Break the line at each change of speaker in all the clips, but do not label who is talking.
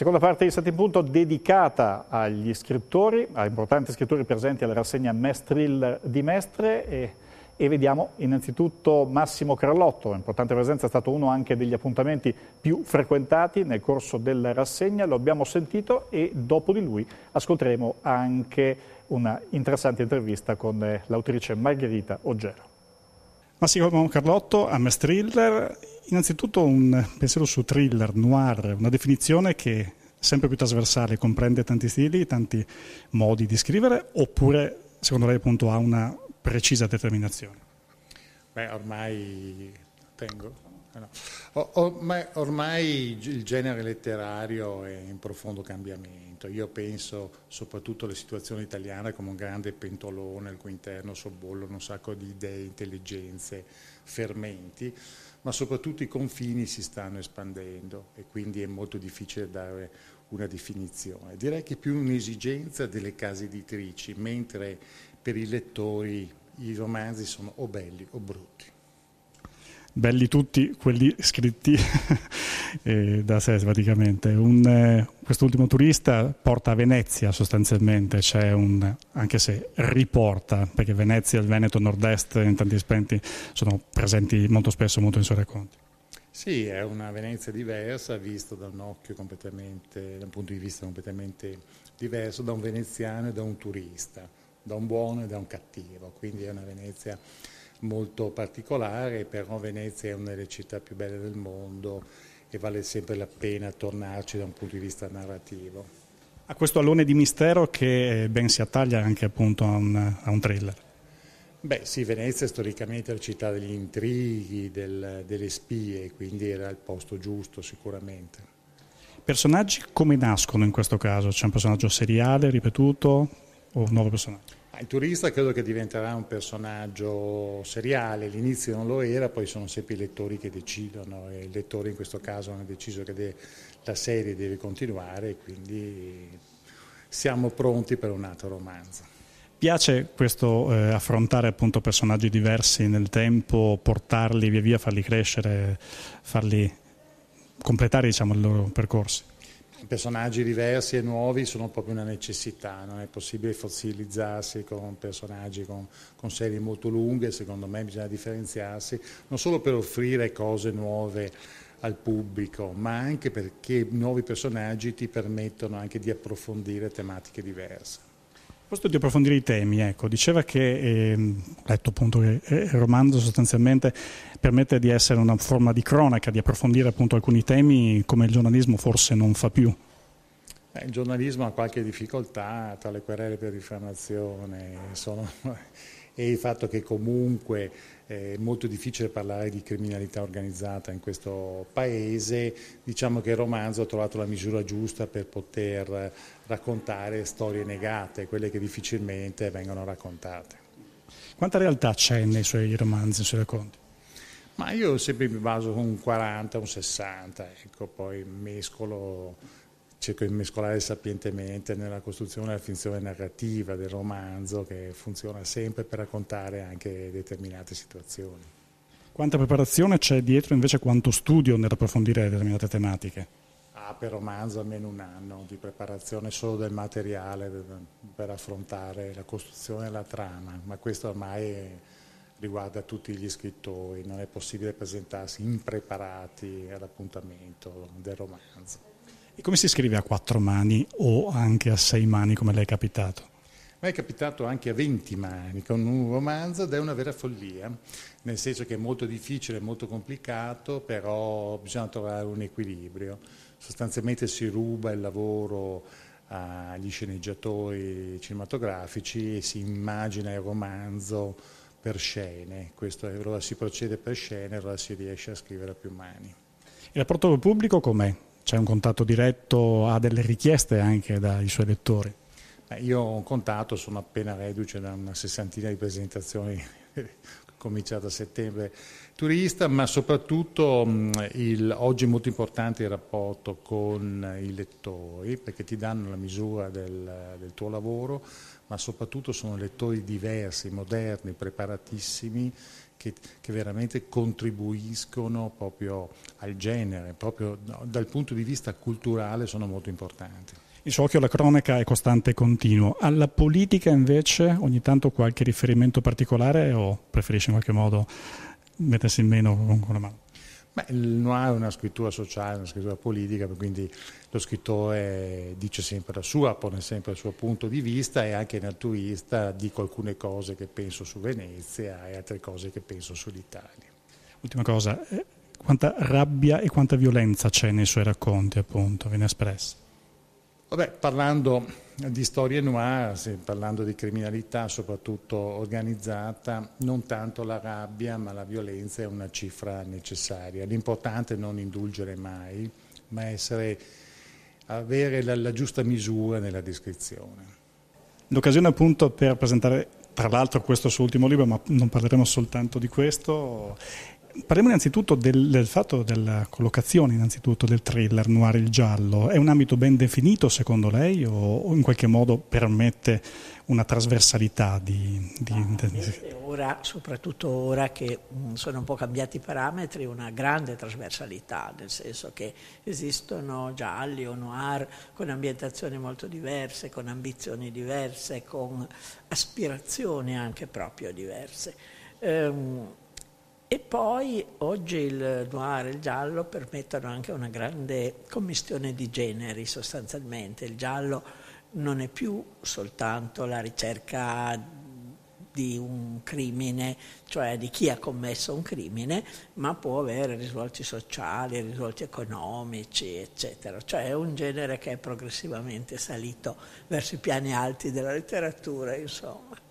Seconda parte di Sette in Punto dedicata agli scrittori, a importanti scrittori presenti alla rassegna Mestril di Mestre e, e vediamo innanzitutto Massimo Carlotto, importante presenza, è stato uno anche degli appuntamenti più frequentati nel corso della rassegna, lo abbiamo sentito e dopo di lui ascolteremo anche una interessante intervista con l'autrice Margherita Oggero. Massimo Carlotto, Hammer Thriller, innanzitutto un pensiero su thriller, noir, una definizione che è sempre più trasversale, comprende tanti stili, tanti modi di scrivere, oppure secondo lei appunto ha una precisa determinazione?
Beh, ormai tengo eh ormai, ormai, il genere letterario è in profondo cambiamento, io penso soprattutto alla situazione italiana come un grande pentolone al cui interno sobbollono un sacco di idee, intelligenze, fermenti, ma soprattutto i confini si stanno espandendo e quindi è molto difficile dare una definizione. Direi che è più un'esigenza delle case editrici, mentre per i lettori i romanzi sono o belli o brutti
belli tutti quelli scritti eh, da sé praticamente. Un, eh, quest'ultimo turista porta a Venezia sostanzialmente, c'è un, anche se riporta, perché Venezia, il Veneto, il nord-est in tanti spenti sono presenti molto spesso molto in suoi racconti.
Sì, è una Venezia diversa, vista da un occhio completamente, da un punto di vista completamente diverso da un veneziano e da un turista, da un buono e da un cattivo, quindi è una Venezia molto particolare, però Venezia è una delle città più belle del mondo e vale sempre la pena tornarci da un punto di vista narrativo.
A questo allone di mistero che eh, ben si attaglia anche appunto a un, a un thriller.
Beh sì, Venezia è storicamente la città degli intrighi, del, delle spie, quindi era il posto giusto sicuramente.
Personaggi come nascono in questo caso? C'è un personaggio seriale, ripetuto o un nuovo personaggio?
il turista credo che diventerà un personaggio seriale, all'inizio non lo era, poi sono sempre i lettori che decidono e il lettore in questo caso ha deciso che la serie deve continuare, quindi siamo pronti per un altro romanzo.
Piace questo eh, affrontare appunto personaggi diversi nel tempo, portarli via via, farli crescere, farli completare diciamo, il loro percorso?
Personaggi diversi e nuovi sono proprio una necessità, non è possibile fossilizzarsi con personaggi con, con serie molto lunghe, secondo me bisogna differenziarsi non solo per offrire cose nuove al pubblico, ma anche perché nuovi personaggi ti permettono anche di approfondire tematiche diverse
proposito di approfondire i temi, ecco, diceva che, eh, letto appunto che eh, il romanzo sostanzialmente permette di essere una forma di cronaca, di approfondire appunto alcuni temi come il giornalismo forse non fa più.
Eh, il giornalismo ha qualche difficoltà tra le querele per diffamazione sono... e il fatto che comunque è molto difficile parlare di criminalità organizzata in questo paese. Diciamo che il romanzo ha trovato la misura giusta per poter raccontare storie negate, quelle che difficilmente vengono raccontate.
Quanta realtà c'è nei suoi romanzi, nei suoi racconti?
Ma io sempre mi baso con un 40, un 60, ecco, poi mescolo cerco di mescolare sapientemente nella costruzione della finzione narrativa del romanzo che funziona sempre per raccontare anche determinate situazioni.
Quanta preparazione c'è dietro invece quanto studio nell'approfondire determinate tematiche?
Ah, per romanzo almeno un anno di preparazione solo del materiale per affrontare la costruzione e la trama, ma questo ormai è riguarda tutti gli scrittori, non è possibile presentarsi impreparati all'appuntamento del romanzo.
E come si scrive a quattro mani o anche a sei mani come le è capitato?
Ma è capitato anche a 20 mani con un romanzo ed è una vera follia, nel senso che è molto difficile, molto complicato, però bisogna trovare un equilibrio. Sostanzialmente si ruba il lavoro agli sceneggiatori cinematografici e si immagina il romanzo per scene, Questo, allora si procede per scene, e allora si riesce a scrivere a più mani. Il
rapporto pubblico com'è? c'è un contatto diretto, ha delle richieste anche dai suoi lettori.
Beh, io ho un contatto, sono appena reduce da una sessantina di presentazioni cominciata a settembre turista, ma soprattutto mh, mm, il, oggi è molto importante il rapporto con i lettori perché ti danno la misura del, del tuo lavoro, ma soprattutto sono lettori diversi, moderni, preparatissimi che, che, veramente contribuiscono proprio al genere, proprio dal punto di vista culturale sono molto importanti.
Diciamo che la cronaca è costante e continuo. Alla politica invece ogni tanto qualche riferimento particolare o preferisce in qualche modo mettersi in meno con, una mano?
Beh, il noir è una scrittura sociale, una scrittura politica, quindi lo scrittore dice sempre la sua, pone sempre il suo punto di vista e anche in altruista dico alcune cose che penso su Venezia e altre cose che penso sull'Italia.
Ultima cosa, eh, quanta rabbia e quanta violenza c'è nei suoi racconti, appunto, viene espressa?
Vabbè, parlando di storie noir, eh, parlando di criminalità soprattutto organizzata, non tanto la rabbia ma la violenza è una cifra necessaria. L'importante è non indulgere mai, ma essere, avere la, la giusta misura nella descrizione.
L'occasione appunto per presentare tra l'altro questo suo ultimo libro, ma non parleremo soltanto di questo, Parliamo innanzitutto del, del, fatto della collocazione innanzitutto del thriller noir il giallo. È un ambito ben definito secondo lei o, o in qualche modo permette una trasversalità di... di... Ah,
ora, soprattutto ora che mm, sono un po' cambiati i parametri, una grande trasversalità, nel senso che esistono gialli o noir con ambientazioni molto diverse, con ambizioni diverse, con aspirazioni anche proprio diverse. Ehm, e poi oggi il noir e il giallo permettono anche una grande commistione di generi sostanzialmente. Il giallo non è più soltanto la ricerca di un crimine, cioè di chi ha commesso un crimine, ma può avere risvolti sociali, risvolti economici, eccetera. Cioè è un genere che è progressivamente salito verso i piani alti della letteratura, insomma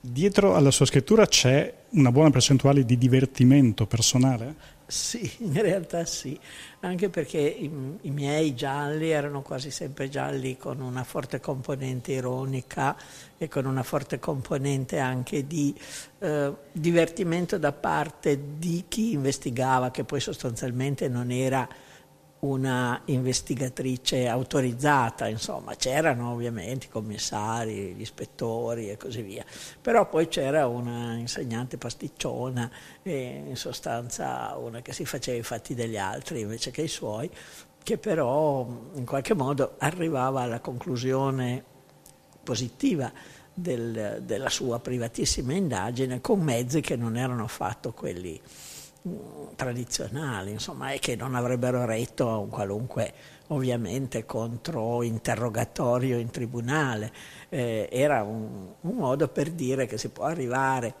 dietro alla sua scrittura c'è una buona percentuale di divertimento personale?
Sì, in realtà sì, anche perché i, i, miei gialli erano quasi sempre gialli con una forte componente ironica e con una forte componente anche di eh, divertimento da parte di chi investigava, che poi sostanzialmente non era una investigatrice autorizzata, insomma, c'erano ovviamente i commissari, gli ispettori e così via, però poi c'era una insegnante pasticciona, in sostanza una che si faceva i fatti degli altri invece che i suoi, che però in qualche modo arrivava alla conclusione positiva del, della sua privatissima indagine con mezzi che non erano affatto quelli tradizionali, insomma, e che non avrebbero retto a un qualunque ovviamente contro interrogatorio in tribunale. Eh, era un, un modo per dire che si può arrivare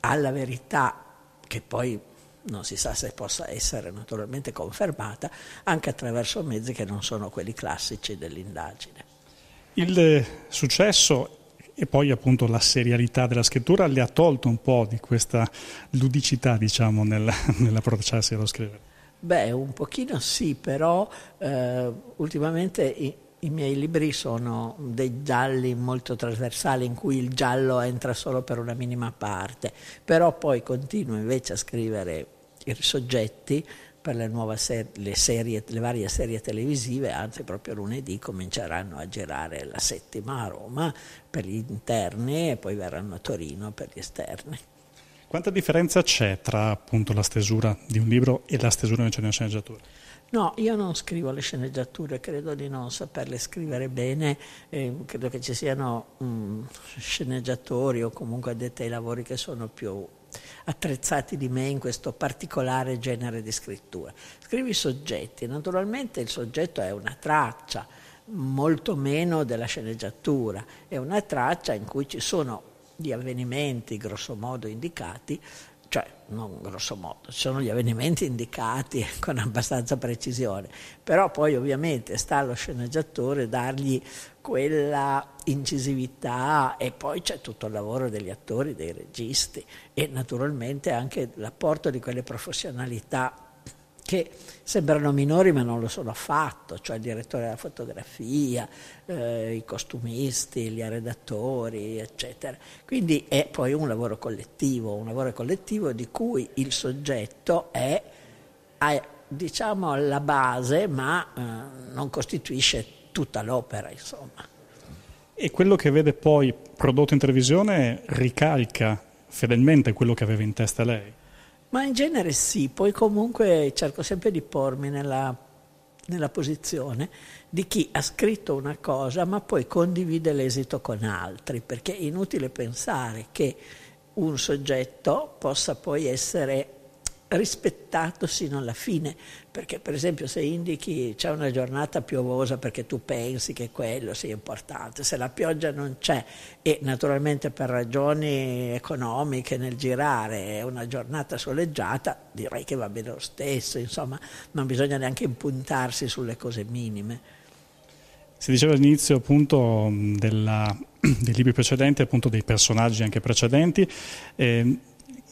alla verità, che poi non si sa se possa essere naturalmente confermata, anche attraverso mezzi che non sono quelli classici dell'indagine.
Il successo e poi appunto la serialità della scrittura le ha tolto un po' di questa ludicità diciamo nel, nell'approcciarsi allo scrivere.
Beh, un pochino sì, però eh, ultimamente i, i miei libri sono dei gialli molto trasversali in cui il giallo entra solo per una minima parte, però poi continuo invece a scrivere i soggetti per le, ser- le, serie, le varie serie televisive, anzi proprio lunedì cominceranno a girare la settima a Roma per gli interni e poi verranno a Torino per gli esterni.
Quanta differenza c'è tra appunto, la stesura di un libro e la stesura invece di una sceneggiatura?
No, io non scrivo le sceneggiature, credo di non saperle scrivere bene, eh, credo che ci siano mh, mm, sceneggiatori o comunque addetti ai lavori che sono più attrezzati di me in questo particolare genere di scrittura. Scrivi soggetti, naturalmente il soggetto è una traccia, molto meno della sceneggiatura, è una traccia in cui ci sono gli avvenimenti grossomodo indicati, cioè non grossomodo, ci sono gli avvenimenti indicati con abbastanza precisione, però poi ovviamente sta allo sceneggiatore dargli quella incisività e poi c'è tutto il lavoro degli attori, dei registi e naturalmente anche l'apporto di quelle professionalità che sembrano minori ma non lo sono affatto, cioè il direttore della fotografia, eh, i costumisti, gli arredatori, eccetera. Quindi è poi un lavoro collettivo, un lavoro collettivo di cui il soggetto è, è diciamo alla base ma eh, non costituisce tutta l'opera, insomma.
E quello che vede poi prodotto in televisione ricalca fedelmente quello che aveva in testa lei?
Ma in genere sì, poi comunque cerco sempre di pormi nella, nella posizione di chi ha scritto una cosa ma poi condivide l'esito con altri, perché è inutile pensare che un soggetto possa poi essere rispettato sino alla fine, perché per esempio se indichi c'è una giornata piovosa perché tu pensi che quello sia importante, se la pioggia non c'è e naturalmente per ragioni economiche nel girare è una giornata soleggiata, direi che va bene lo stesso, insomma, non bisogna neanche impuntarsi sulle cose minime.
Si diceva all'inizio appunto della, dei libri precedenti, appunto dei personaggi anche precedenti. Eh,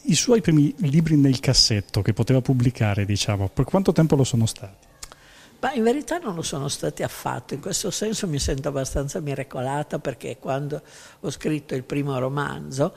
i suoi primi libri nel cassetto che poteva pubblicare, diciamo, per quanto tempo lo sono stati?
Ma in verità non lo sono stati affatto, in questo senso mi sento abbastanza miracolata perché quando ho scritto il primo romanzo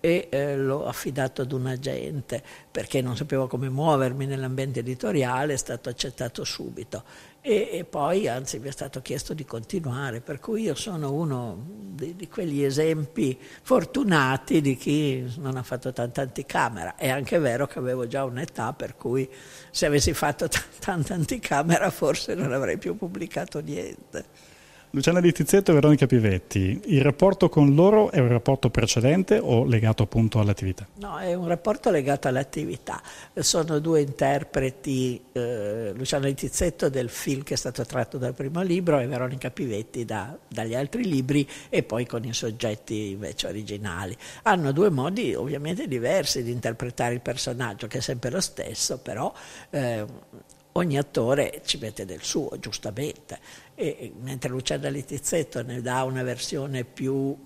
e eh, l'ho affidato ad un agente perché non sapevo come muovermi nell'ambiente editoriale, è stato accettato subito e, e poi anzi mi è stato chiesto di continuare, per cui io sono uno di, di, quegli esempi fortunati di chi non ha fatto tanta anticamera, è anche vero che avevo già un'età per cui se avessi fatto t- tanta anticamera forse non avrei più pubblicato niente.
Luciana Di Tizzetto e Veronica Pivetti, il rapporto con loro è un rapporto precedente o legato appunto all'attività?
No, è un rapporto legato all'attività. Sono due interpreti, eh, Luciana Di Tizzetto del film che è stato tratto dal primo libro e Veronica Pivetti da, dagli altri libri e poi con i soggetti invece originali. Hanno due modi ovviamente diversi di interpretare il personaggio, che è sempre lo stesso, però eh, ogni attore ci mette del suo, giustamente. E, mentre Luciana Littizzetto ne dà una versione più,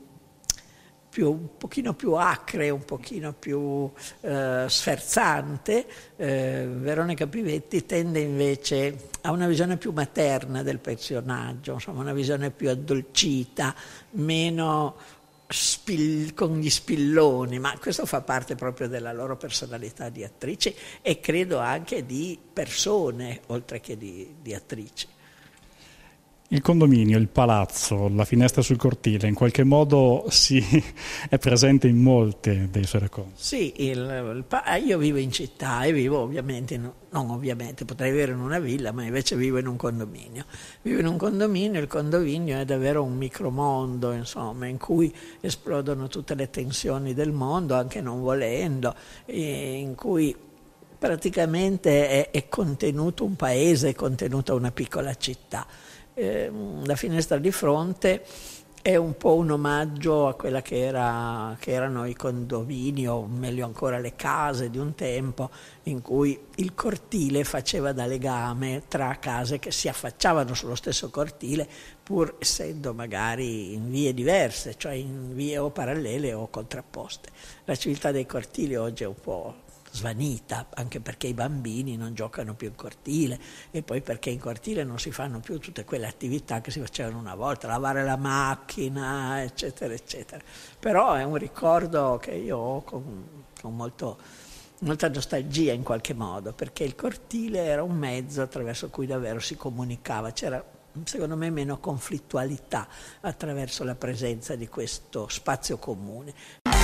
più, un pochino più acre, un pochino più eh, sferzante, eh, Veronica Pivetti tende invece a una visione più materna del personaggio, insomma una visione più addolcita, meno spil- con gli spilloni, ma questo fa parte proprio della loro personalità di attrice e credo anche di persone, oltre che di, di attrici
il condominio, il palazzo, la finestra sul cortile, in qualche modo è presente in molte dei suoi racconti.
Sì, il, il, eh, io vivo in città e vivo ovviamente, non ovviamente, potrei vivere in una villa, ma invece vivo in un condominio. Vivo in un condominio, e il condominio è davvero un micromondo, insomma, in cui esplodono tutte le tensioni del mondo, anche non volendo, in cui praticamente è, è contenuto un paese, è contenuta una piccola città Ehm, la finestra di fronte è un po' un omaggio a quella che, era, che, erano i condomini o meglio ancora le case di un tempo in cui il cortile faceva da legame tra case che si affacciavano sullo stesso cortile pur essendo magari in vie diverse, cioè in vie o parallele o contrapposte. La civiltà dei cortili oggi è un po' svanita, anche perché i bambini non giocano più in cortile e poi perché in cortile non si fanno più tutte quelle attività che si facevano una volta, lavare la macchina, eccetera, eccetera. Però è un ricordo che io ho con, con molto, molta nostalgia in qualche modo, perché il cortile era un mezzo attraverso cui davvero si comunicava, c'era secondo me meno conflittualità attraverso la presenza di questo spazio comune.